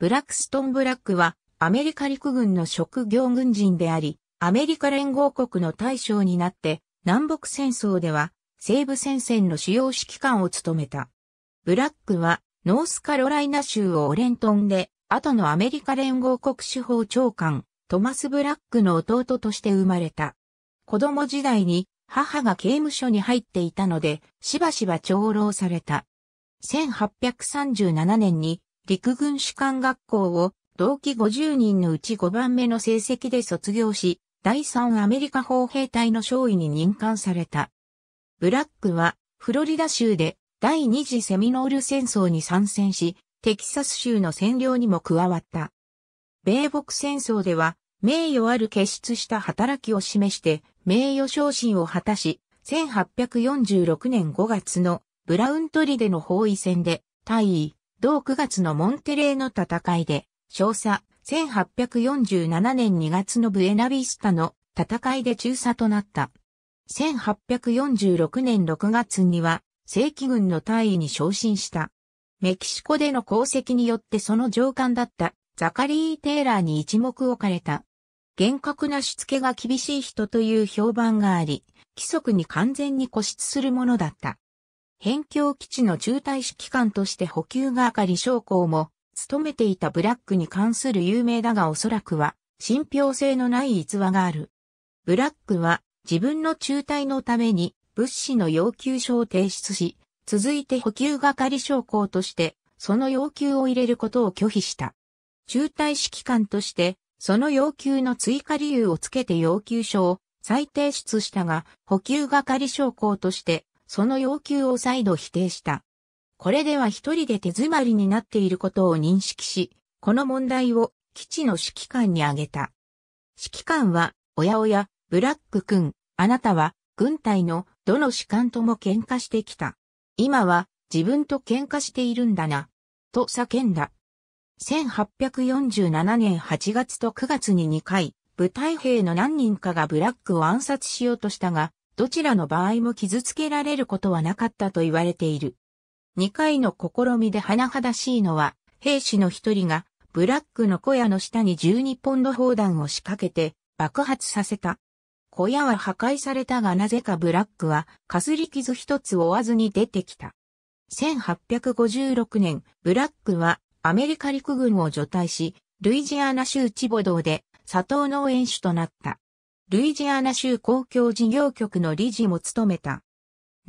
ブラックストン・ブラックは、アメリカ陸軍の職業軍人であり、アメリカ連合国の大将になって、南北戦争では、西部戦線の主要指揮官を務めた。ブラックは、ノースカロライナ州をオレントンで、後のアメリカ連合国司法長官、トマス・ブラックの弟として生まれた。子供時代に、母が刑務所に入っていたので、しばしば長老された。1837年に陸軍士官学校を同期50人のうち5番目の成績で卒業し、第3アメリカ砲兵隊の少尉に任官された。ブラックは、フロリダ州で第二次セミノール戦争に参戦し、テキサス州の占領にも加わった。米北戦争では、名誉ある傑出した働きを示して、名誉昇進を果たし、1846年5月のブラウントリでの包囲戦で、大位。同9月のモンテレーの戦いで、少佐、1847年2月のブエナビスタの戦いで中佐となった。1846年6月には、正規軍の大尉に昇進した。メキシコでの功績によってその上官だったザカリー・テイラーに一目置かれた。厳格なしつけが厳しい人という評判があり、規則に完全に固執するものだった。辺境基地の中隊指揮官として補給係将校も、務めていたブラックに関する有名だがおそらくは、信憑性のない逸話がある。ブラックは、自分の中隊のために、物資の要求書を提出し、続いて補給係将校として、その要求を入れることを拒否した。中隊指揮官として、その要求の追加理由をつけて要求書を再提出したが、補給係将校として、その要求を再度否定した。これでは一人で手詰まりになっていることを認識し、この問題を基地の指揮官に挙げた。指揮官は、おやおや、ブラック君、あなたは軍隊のどの士官とも喧嘩してきた。今は自分と喧嘩しているんだな、と叫んだ。1847年8月と9月に2回、部隊兵の何人かがブラックを暗殺しようとしたが、どちらの場合も傷つけられることはなかったと言われている。2回の試みで甚だしいのは、兵士の一人が、ブラックの小屋の下に12ポンド砲弾を仕掛けて、爆発させた。小屋は破壊されたがなぜかブラックは、かすり傷一つ負わずに出てきた。1856年、ブラックはアメリカ陸軍を除隊し、ルイジアナ州チボドーで佐藤農園主となった。ルイジアナ州公共事業局の理事も務めた。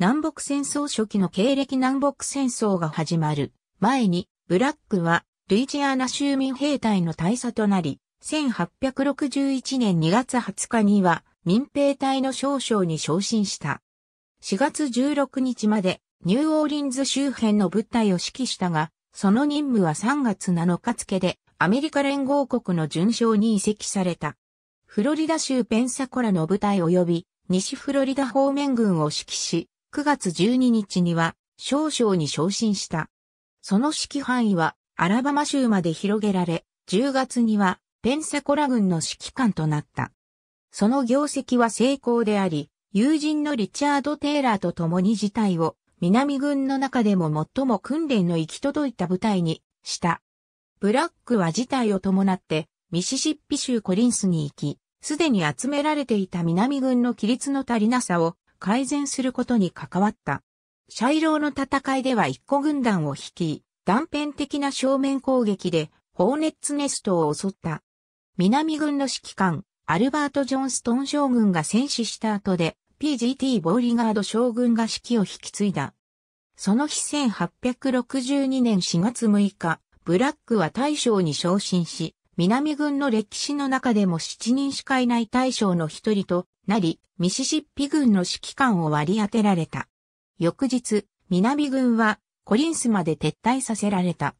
南北戦争初期の経歴南北戦争が始まる前に、ブラックはルイジアナ州民兵隊の大佐となり、1861年2月20日には民兵隊の少将に昇進した。4月16日までニューオーリンズ周辺の部隊を指揮したが、その任務は3月7日付でアメリカ連合国の順将に移籍された。フロリダ州ペンサコラの部隊及び西フロリダ方面軍を指揮し、9月12日には少将に昇進した。その指揮範囲はアラバマ州まで広げられ、10月にはペンサコラ軍の指揮官となった。その業績は成功であり、友人のリチャード・テイラーと共に事態を南軍の中でも最も訓練の行き届いた部隊にした。ブラックは事態を伴ってミシシッピ州コリンスに行き、すでに集められていた南軍の規律の足りなさを改善することに関わった。シャイローの戦いでは一個軍団を率い、断片的な正面攻撃で、ホーネッツネストを襲った。南軍の指揮官、アルバート・ジョンストン将軍が戦死した後で、PGT ボーリガード将軍が指揮を引き継いだ。その日1862年4月6日、ブラックは大将に昇進し、南軍の歴史の中でも7人しかいない大将の一人となり、ミシシッピ軍の指揮官を割り当てられた。翌日、南軍はコリンスまで撤退させられた。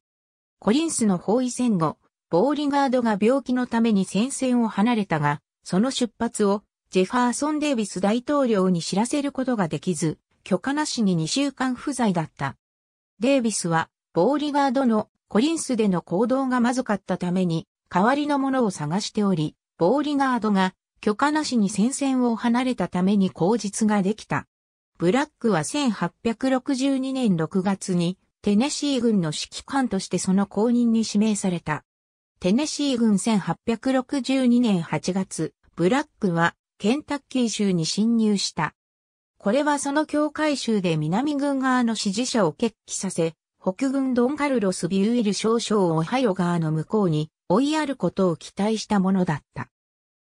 コリンスの包囲戦後、ボーリガードが病気のために戦線を離れたが、その出発をジェファーソン・デイビス大統領に知らせることができず、許可なしに2週間不在だった。デイビスは、ボーリガードのコリンスでの行動がまずかったために、代わりのものを探しており、ボーリガードが許可なしに戦線を離れたために口実ができた。ブラックは1862年6月にテネシー軍の指揮官としてその後任に指名された。テネシー軍1862年8月、ブラックはケンタッキー州に侵入した。これはその境界州で南軍側の支持者を決起させ、北軍ドンカルロス・ビューイル少将オハイオ側の向こうに追いやることを期待したものだった。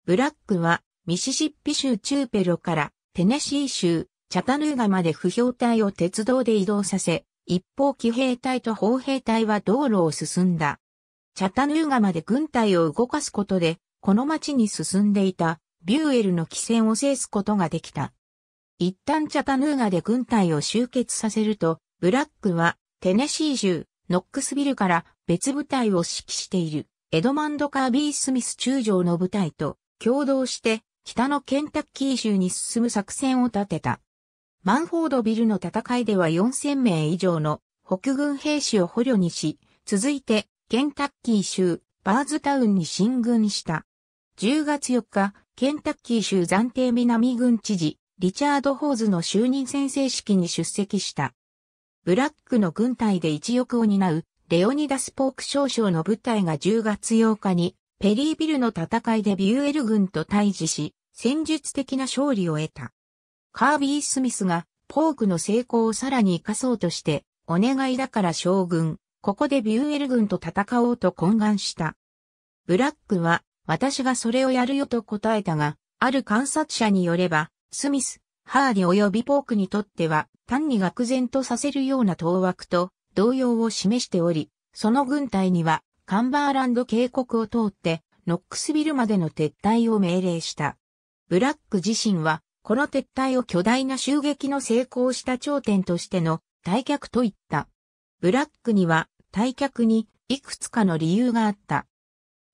ブラックは、ミシシッピ州チューペロからテネシー州チャタヌーガまで不評隊を鉄道で移動させ、一方騎兵隊と砲兵隊は道路を進んだ。チャタヌーガまで軍隊を動かすことで、この町に進んでいたビューエルの汽船を制すことができた。一旦チャタヌーガで軍隊を集結させると、ブラックはテネシー州ノックスビルから別部隊を指揮している。エドマンド・カービー・スミス中将の部隊と共同して北のケンタッキー州に進む作戦を立てた。マンフォードビルの戦いでは4000名以上の北軍兵士を捕虜にし、続いてケンタッキー州バーズタウンに進軍した。10月4日、ケンタッキー州暫定南軍知事、リチャード・ホーズの就任宣誓式に出席した。ブラックの軍隊で一翼を担うレオニダス・ポーク少将の部隊が10月8日に、ペリービルの戦いでビューエル軍と対峙し、戦術的な勝利を得た。カービー・スミスが、ポークの成功をさらに活かそうとして、お願いだから将軍、ここでビューエル軍と戦おうと懇願した。ブラックは、私がそれをやるよと答えたが、ある観察者によれば、スミス、ハーディ及びポークにとっては、単に愕然とさせるような当惑と、動揺を示しており、その軍隊にはカンバーランド渓谷を通ってノックスビルまでの撤退を命令した。ブラック自身はこの撤退を巨大な襲撃の成功した頂点としての退却と言った。ブラックには退却にいくつかの理由があった。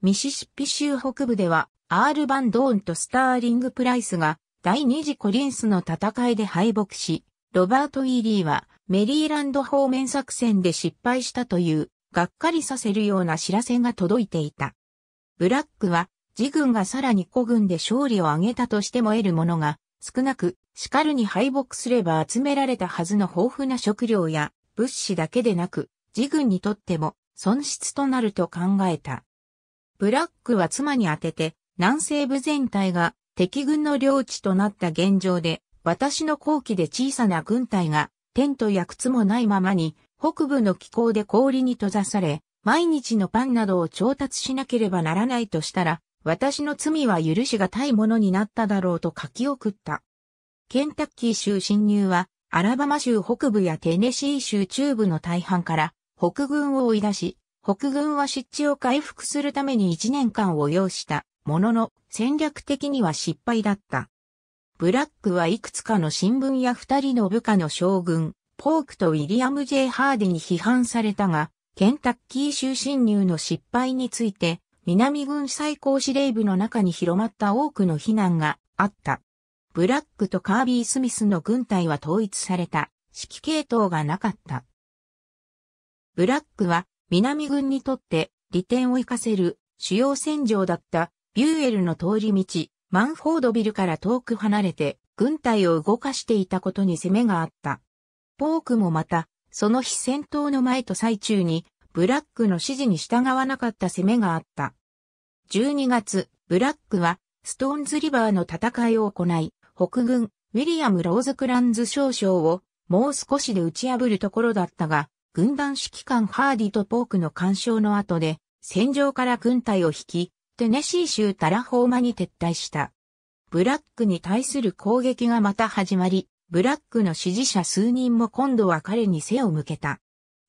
ミシシッピ州北部ではアール・バンドーンとスターリング・プライスが第二次コリンスの戦いで敗北し、ロバート・イーリーはメリーランド方面作戦で失敗したという、がっかりさせるような知らせが届いていた。ブラックは、自軍がさらに孤軍で勝利を挙げたとしても得るものが、少なく、しかるに敗北すれば集められたはずの豊富な食料や物資だけでなく、自軍にとっても損失となると考えた。ブラックは妻に宛てて、南西部全体が敵軍の領地となった現状で、私の後期で小さな軍隊がテントや靴もないままに、北部の気候で氷に閉ざされ、毎日のパンなどを調達しなければならないとしたら、私の罪は許しがたいものになっただろうと書き送った。ケンタッキー州侵入は、アラバマ州北部やテネシー州中部の大半から北軍を追い出し、北軍は湿地を回復するために1年間を要したものの戦略的には失敗だった。ブラックはいくつかの新聞や二人の部下の将軍、ポークとウィリアム・ J・ ハーディに批判されたが、ケンタッキー州侵入の失敗について、南軍最高司令部の中に広まった多くの非難があった。ブラックとカービー・スミスの軍隊は統一された、指揮系統がなかった。ブラックは南軍にとって利点を活かせる主要戦場だったビューエルの通り道、マンフォードビルから遠く離れて軍隊を動かしていたことに攻めがあった。ポークもまた、その日戦闘の前と最中に、ブラックの指示に従わなかった攻めがあった。12月、ブラックは、ストーンズリバーの戦いを行い、北軍、ウィリアム・ローズ・クランズ少将を、もう少しで打ち破るところだったが、軍団指揮官ハーディとポークの干渉の後で、戦場から軍隊を引き、テネシー州タラホーマに撤退した。ブラックに対する攻撃がまた始まり、ブラックの支持者数人も今度は彼に背を向けた。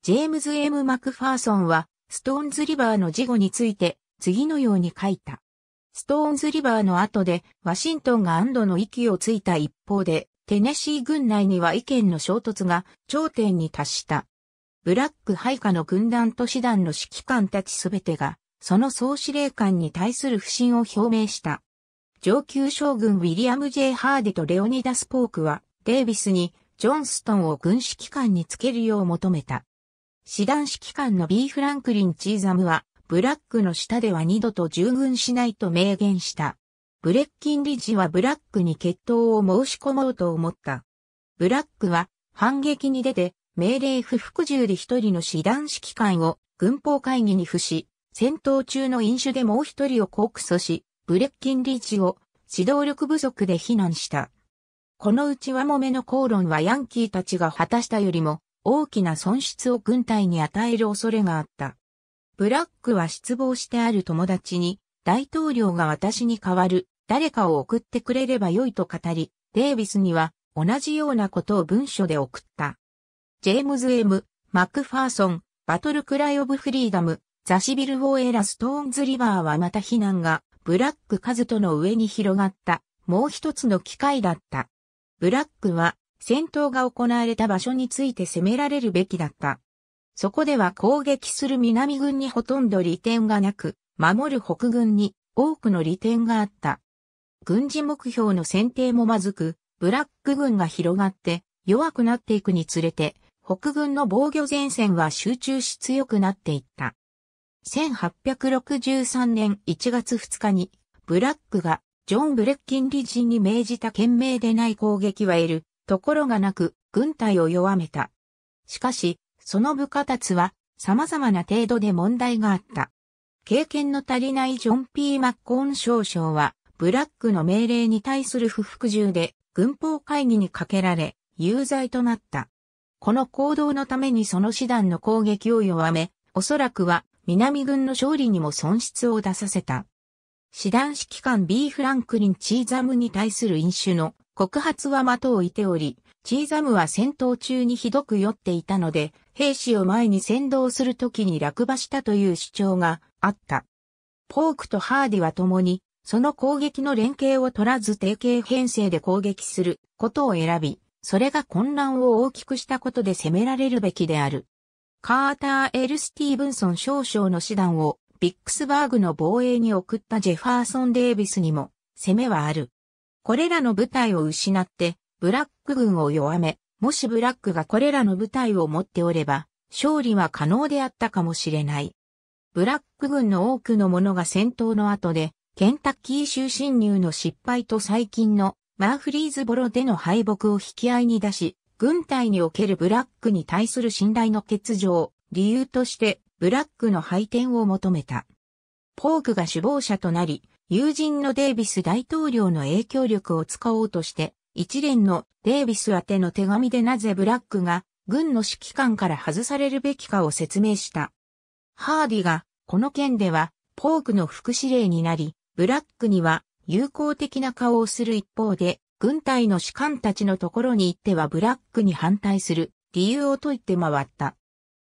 ジェームズ・ M・ マクファーソンは、ストーンズ・リバーの事後について、次のように書いた。ストーンズ・リバーの後で、ワシントンが安堵の息をついた一方で、テネシー軍内には意見の衝突が頂点に達した。ブラック配下の軍団都市団の指揮官たちすべてがその総司令官に対する不信を表明した。上級将軍ウィリアム・ J・ ハーデとレオニダス・ポークは、デイビスにジョンストンを軍指揮官につけるよう求めた。師団指揮官の B・ フランクリン・チーザムは、ブラックの下では二度と従軍しないと明言した。ブレッキン理事はブラックに決闘を申し込もうと思った。ブラックは反撃に出て命令不服従で一人の師団指揮官を軍法会議に付し、戦闘中の飲酒でもう一人を告訴し、ブレッキンリーチを指導力不足で非難した。このうちワモめの口論はヤンキーたちが果たしたよりも大きな損失を軍隊に与える恐れがあった。ブラックは失望してある友達に、大統領が私に代わる誰かを送ってくれればよいと語り、デイビスには同じようなことを文書で送った。ジェームズ・エム、マクファーソン、バトル・クライ・オブ・フリーダム、ザシビル・ウォーエラ・ストーンズ・リバーはまた避難が、ブラック・カズトの上に広がった、もう一つの機会だった。ブラックは、戦闘が行われた場所について攻められるべきだった。そこでは攻撃する南軍にほとんど利点がなく、守る北軍に多くの利点があった。軍事目標の選定もまずく、ブラック軍が広がって弱くなっていくにつれて、北軍の防御前線は集中し強くなっていった。1863年1月2日に、ブラックがジョン・ブレッキン理事に命じた懸命でない攻撃は得る、ところがなく、軍隊を弱めた。しかし、その部下たちは、様々な程度で問題があった。経験の足りないジョン・ P・ マッコーン少将は、ブラックの命令に対する不服従で、軍法会議にかけられ、有罪となった。この行動のためにその師団の攻撃を弱め、おそらくは南軍の勝利にも損失を出させた。師団指揮官 B. フランクリン・チーザムに対する飲酒の告発は的を置いており、チーザムは戦闘中にひどく酔っていたので、兵士を前に先導するときに落馬したという主張があった。ポークとハーディは共に、その攻撃の連携を取らず定型編成で攻撃することを選び、それが混乱を大きくしたことで責められるべきである。カーター・エル・スティーブンソン少将の師団をビックスバーグの防衛に送ったジェファーソン・デイビスにも攻めはある。これらの部隊を失ってブラック軍を弱め、もしブラックがこれらの部隊を持っておれば勝利は可能であったかもしれない。ブラック軍の多くの者が戦闘の後でケンタッキー州侵入の失敗と最近のマーフリーズボロでの敗北を引き合いに出し、軍隊におけるブラックに対する信頼の欠如理由としてブラックの敗転を求めた。ポークが首謀者となり、友人のデイビス大統領の影響力を使おうとして、一連のデイビス宛ての手紙でなぜブラックが軍の指揮官から外されるべきかを説明した。ハーディがこの件ではポークの副司令になり、ブラックには友好的な顔をする一方で軍隊の士官たちのところに行ってはブラックに反対する理由を説いて回った。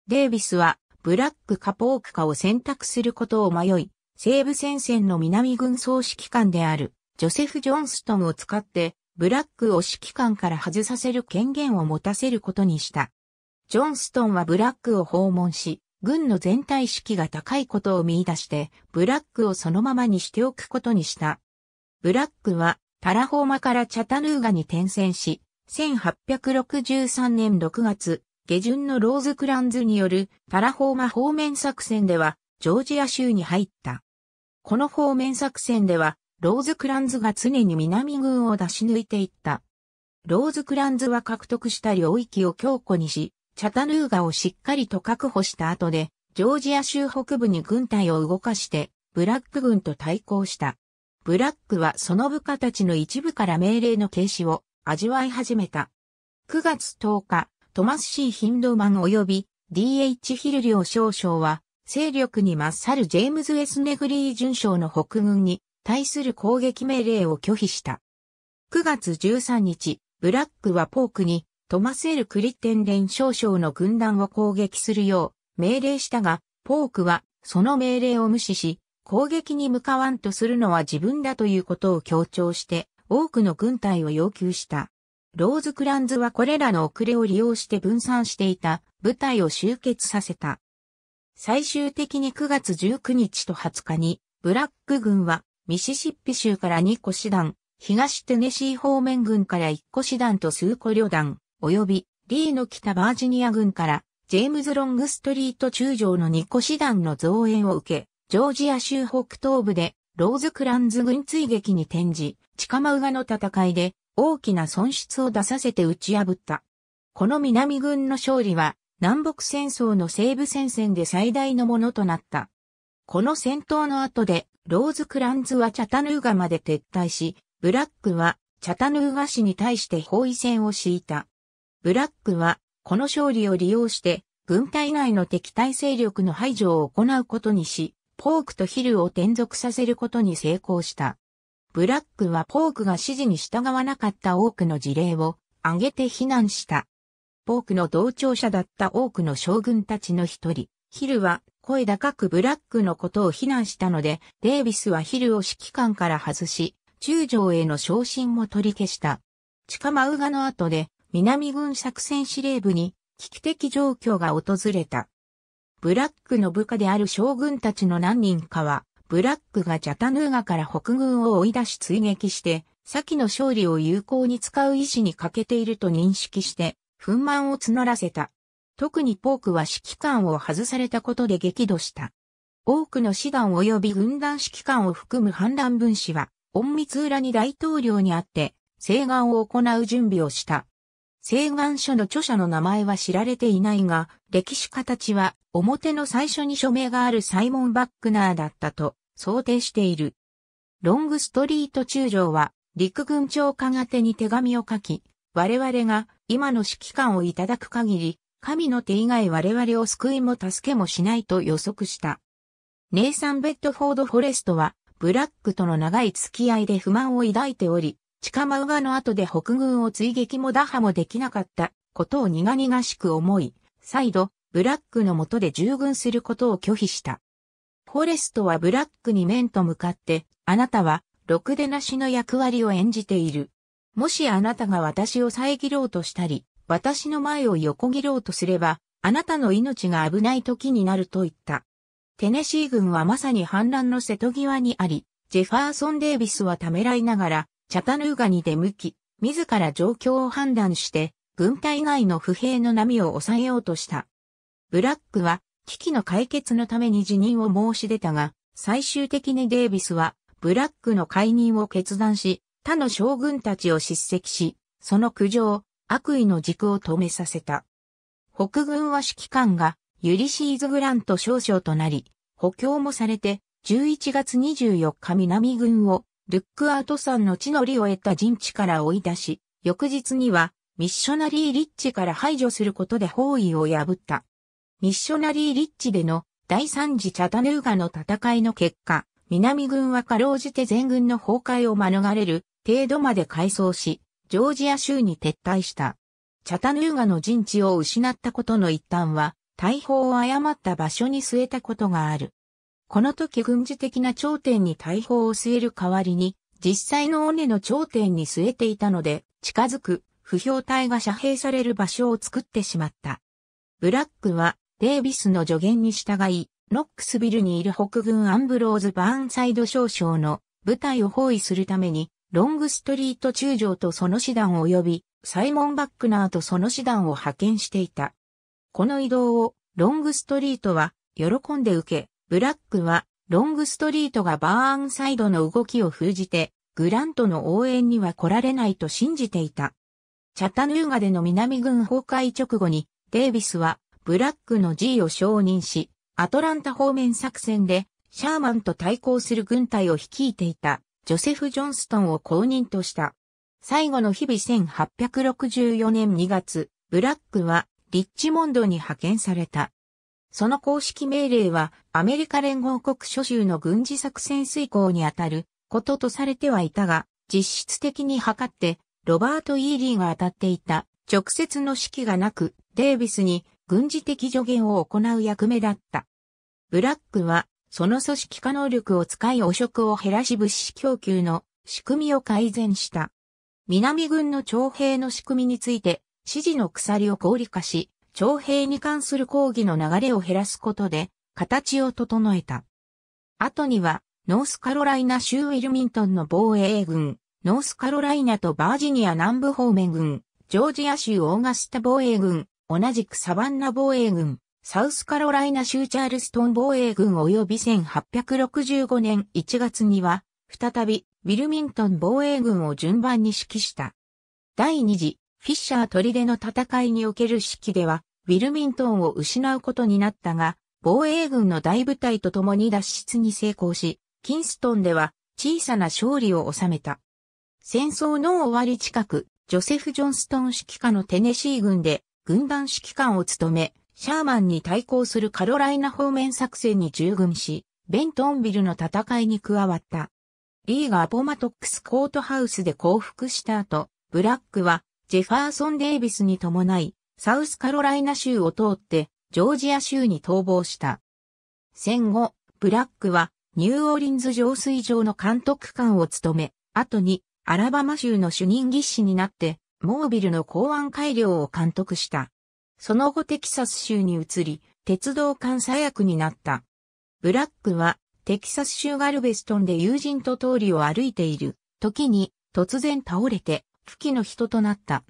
デービスはブラックかポークかを選択することを迷い、西部戦線の南軍総指揮官であるジョセフ・ジョンストンを使ってブラックを指揮官から外させる権限を持たせることにした。ジョンストンはブラックを訪問し、軍の全体士気が高いことを見出して、ブラックをそのままにしておくことにした。ブラックはタラホーマからチャタヌーガに転戦し、1863年6月、下旬のローズクランズによるタラホーマ方面作戦では、ジョージア州に入った。この方面作戦では、ローズクランズが常に南軍を出し抜いていった。ローズクランズは獲得した領域を強固にし、チャタヌーガをしっかりと確保した後で、ジョージア州北部に軍隊を動かして、ブラック軍と対抗した。ブラックはその部下たちの一部から命令の軽視を味わい始めた。9月10日、トマス・シー・ヒンドマン及び D.H. ヒルリオ少将は、勢力に勝るジェームズ・エスネグリー巡将の北軍に対する攻撃命令を拒否した。9月13日、ブラックはポークにトマス・エル・クリッテンレン少将の軍団を攻撃するよう命令したが、ポークはその命令を無視し、攻撃に向かわんとするのは自分だということを強調して多くの軍隊を要求した。ローズクランズはこれらの遅れを利用して分散していた部隊を集結させた。最終的に9月19日と20日に、ブラック軍はミシシッピ州から2個師団、東テネシー方面軍から1個師団と数個旅団、及びリーの北バージニア軍からジェームズ・ロングストリート中将の2個師団の増援を受け、ジョージア州北東部でローズクランズ軍追撃に転じ、チカマウガの戦いで大きな損失を出させて打ち破った。この南軍の勝利は南北戦争の西部戦線で最大のものとなった。この戦闘の後でローズクランズはチャタヌーガまで撤退し、ブラックはチャタヌーガ市に対して包囲戦を敷いた。ブラックはこの勝利を利用して軍隊内の敵対勢力の排除を行うことにし、ポークとヒルを転属させることに成功した。ブラックはポークが指示に従わなかった多くの事例を挙げて非難した。ポークの同調者だった多くの将軍たちの一人、ヒルは声高くブラックのことを非難したので、デイビスはヒルを指揮官から外し、中将への昇進も取り消した。地下マウガの後で、南軍作戦司令部に危機的状況が訪れた。ブラックの部下である将軍たちの何人かは、ブラックがジャタヌーガから北軍を追い出し追撃して、先の勝利を有効に使う意志に欠けていると認識して、憤懣を募らせた。特にポークは指揮官を外されたことで激怒した。多くの師団及び軍団指揮官を含む反乱分子は、隠密裏に大統領にあって、請願を行う準備をした。西岸書の著者の名前は知られていないが、歴史家たちは表の最初に署名があるサイモン・バックナーだったと想定している。ロングストリート中将は陸軍長官宛に手紙を書き、我々が今の指揮官をいただく限り、神の手以外我々を救いも助けもしないと予測した。ネイサン・ベッドフォード・フォレストは、ブラックとの長い付き合いで不満を抱いており、チカマウガの後で北軍を追撃も打破もできなかったことを苦々しく思い、再度、ブラックの下で従軍することを拒否した。フォレストはブラックに面と向かって、あなたは、ろくでなしの役割を演じている。もしあなたが私を遮ろうとしたり、私の前を横切ろうとすれば、あなたの命が危ない時になると言った。テネシー軍はまさに反乱の瀬戸際にあり、ジェファーソン・デイビスはためらいながら、チャタヌーガに出向き、自ら状況を判断して、軍隊内の不平の波を抑えようとした。ブラックは、危機の解決のために辞任を申し出たが、最終的にデービスは、ブラックの解任を決断し、他の将軍たちを叱責し、その苦情、悪意の軸を止めさせた。北軍は指揮官が、ユリシーズ・グラント少将となり、補強もされて、11月24日南軍をルックアート山の地の利を得た陣地から追い出し、翌日にはミッショナリーリッチから排除することで包囲を破った。ミッショナリーリッチでの第三次チャタヌーガの戦いの結果、南軍はかろうじて全軍の崩壊を免れる程度まで改装し、ジョージア州に撤退した。チャタヌーガの陣地を失ったことの一端は、大砲を誤った場所に据えたことがある。この時軍事的な頂点に大砲を据える代わりに、実際の尾根の頂点に据えていたので、近づく不評体が遮蔽される場所を作ってしまった。ブラックは、デイビスの助言に従い、ノックスビルにいる北軍アンブローズ・バーンサイド少将の部隊を包囲するために、ロングストリート中将とその師団及び、サイモン・バックナーとその師団を派遣していた。この移動を、ロングストリートは、喜んで受け、ブラックは、ロングストリートがバーンサイドの動きを封じて、グラントの応援には来られないと信じていた。チャタヌーガでの南軍崩壊直後に、デイビスは、ブラックの G を承認し、アトランタ方面作戦で、シャーマンと対抗する軍隊を率いていた、ジョセフ・ジョンストンを公認とした。最後の日々1864年2月、ブラックは、リッチモンドに派遣された。その公式命令はアメリカ連合国諸州の軍事作戦遂行にあたることとされてはいたが、実質的に測ってロバート・イーリーが当たっていた直接の指揮がなく、デイビスに軍事的助言を行う役目だった。ブラックは、その組織化能力を使い汚職を減らし物資供給の仕組みを改善した。南軍の徴兵の仕組みについて、指示の鎖を合理化し、徴兵に関する抗議の流れを減らすことで、形を整えた。後には、ノースカロライナ州ウィルミントンの防衛軍、ノースカロライナとバージニア南部方面軍、ジョージア州オーガスタ防衛軍、同じくサバンナ防衛軍、サウスカロライナ州チャールストン防衛軍及び1865年1月には、再びウィルミントン防衛軍を順番に指揮した。第二次フィッシャー砦の戦いにおける指揮では、ウィルミントンを失うことになったが、防衛軍の大部隊と共に脱出に成功し、キンストンでは小さな勝利を収めた。戦争の終わり近く、ジョセフ・ジョンストン指揮下のテネシー軍で軍団指揮官を務め、シャーマンに対抗するカロライナ方面作戦に従軍し、ベントンビルの戦いに加わった。リーがポマトックスコートハウスで降伏した後、ブラックはジェファーソン・デイビスに伴い、サウスカロライナ州を通って、ジョージア州に逃亡した。戦後、ブラックは、ニューオーリンズ浄水場の監督官を務め、後に、アラバマ州の主任技師になって、モービルの港湾改良を監督した。その後テキサス州に移り、鉄道監査役になった。ブラックは、テキサス州ガルベストンで友人と通りを歩いている時に突然倒れて不器の人となった。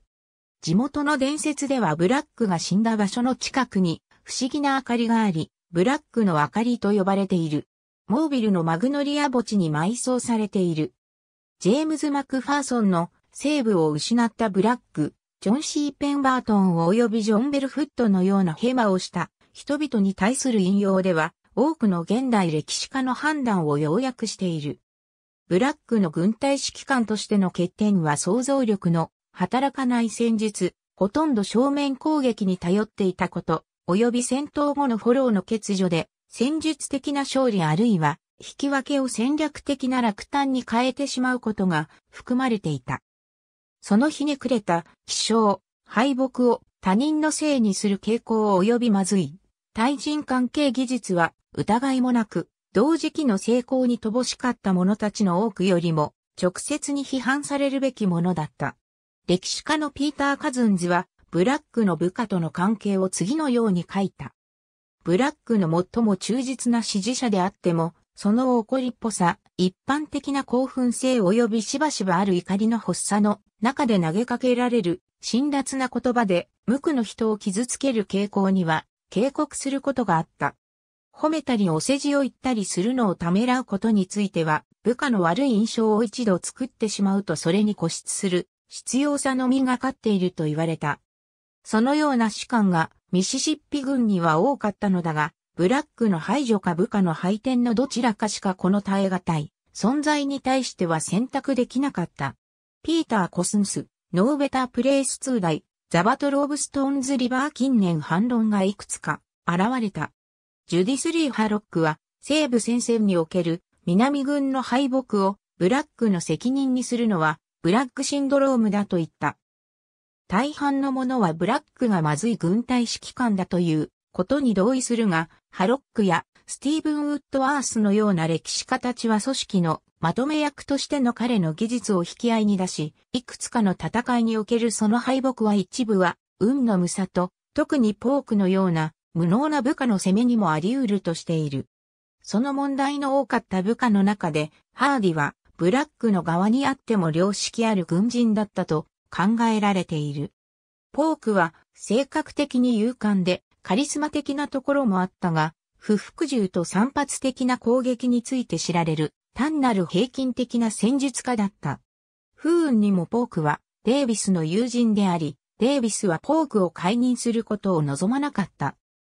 地元の伝説ではブラックが死んだ場所の近くに不思議な明かりがあり、ブラックの明かりと呼ばれている。モービルのマグノリア墓地に埋葬されている。ジェームズ・マクファーソンの西部を失ったブラック、ジョン・シー・ペンバートン及びジョン・ベルフットのようなヘマをした人々に対する引用では、多くの現代歴史家の判断を要約している。ブラックの軍隊指揮官としての欠点は想像力の働かない戦術、ほとんど正面攻撃に頼っていたこと、及び戦闘後のフォローの欠如で、戦術的な勝利あるいは、引き分けを戦略的な落胆に変えてしまうことが含まれていた。そのひねくれた、気象、敗北を他人のせいにする傾向及びまずい。対人関係技術は疑いもなく同時期の成功に乏しかった者たちの多くよりも、直接に批判されるべきものだった。歴史家のピーター・カズンズは、ブラックの部下との関係を次のように書いた。ブラックの最も忠実な支持者であっても、その怒りっぽさ、一般的な興奮性及びしばしばある怒りの発作の中で投げかけられる辛辣な言葉で無垢の人を傷つける傾向には警告することがあった。褒めたりお世辞を言ったりするのをためらうことについては、部下の悪い印象を一度作ってしまうとそれに固執する、必要さのみがかっていると言われた。そのような士官がミシシッピ軍には多かったのだが、ブラックの排除か部下の配点のどちらかしかこの耐え難い存在に対しては選択できなかった。ピーター・コスンス、ノーベター・プレイス2代、ザバトローブ・ストーンズ・リバー近年反論がいくつか現れた。ジュディス・リー・ハロックは、西部戦線における南軍の敗北をブラックの責任にするのは、ブラックシンドロームだと言った。大半の者はブラックがまずい軍隊指揮官だということに同意するが、ハロックやスティーブン・ウッド・アースのような歴史家たちは組織のまとめ役としての彼の技術を引き合いに出し、いくつかの戦いにおけるその敗北は一部は、運の無さと、特にポークのような無能な部下の攻めにもあり得るとしている。その問題の多かった部下の中で、ハーディは、ブラックの側にあっても良識ある軍人だったと考えられている。ポークは、性格的に勇敢で、カリスマ的なところもあったが、不服従と散発的な攻撃について知られる、単なる平均的な戦術家だった。不運にもポークは、デイビスの友人であり、デイビスはポークを解任することを望まなかった。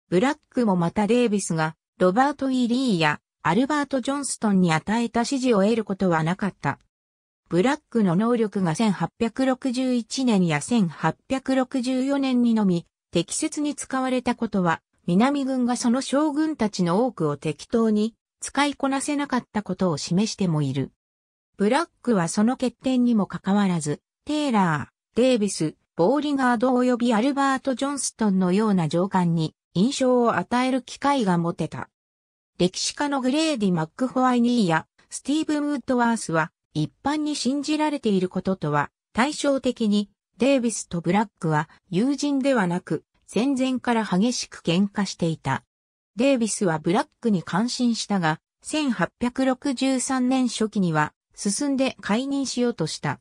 ブラックもまたデイビスが、ロバート・イリーやアルバート・ジョンストンに与えた指示を得ることはなかった。ブラックの能力が1861年や1864年にのみ、適切に使われたことは、南軍がその将軍たちの多くを適当に使いこなせなかったことを示してもいる。ブラックはその欠点にもかかわらず、テイラー、デイビス、ボーリガード及びアルバート・ジョンストンのような上官に印象を与える機会が持てた。歴史家のグレーディ・マックホワイニーやスティーブムウッドワースは一般に信じられていることとは対照的にデイビスとブラックは友人ではなく戦前から激しく喧嘩していた。デイビスはブラックに感心したが1863年初期には進んで解任しようとした。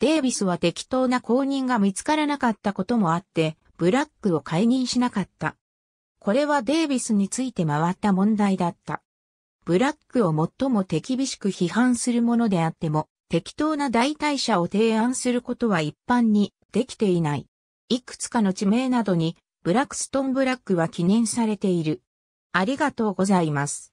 デイビスは適当な公認が見つからなかったこともあってブラックを解任しなかった。これはデイビスについて回った問題だった。ブラックを最も手厳しく批判するものであっても、適当な代替者を提案することは一般にできていない。いくつかの地名などに、ブラックストンブラックは記念されている。ありがとうございます。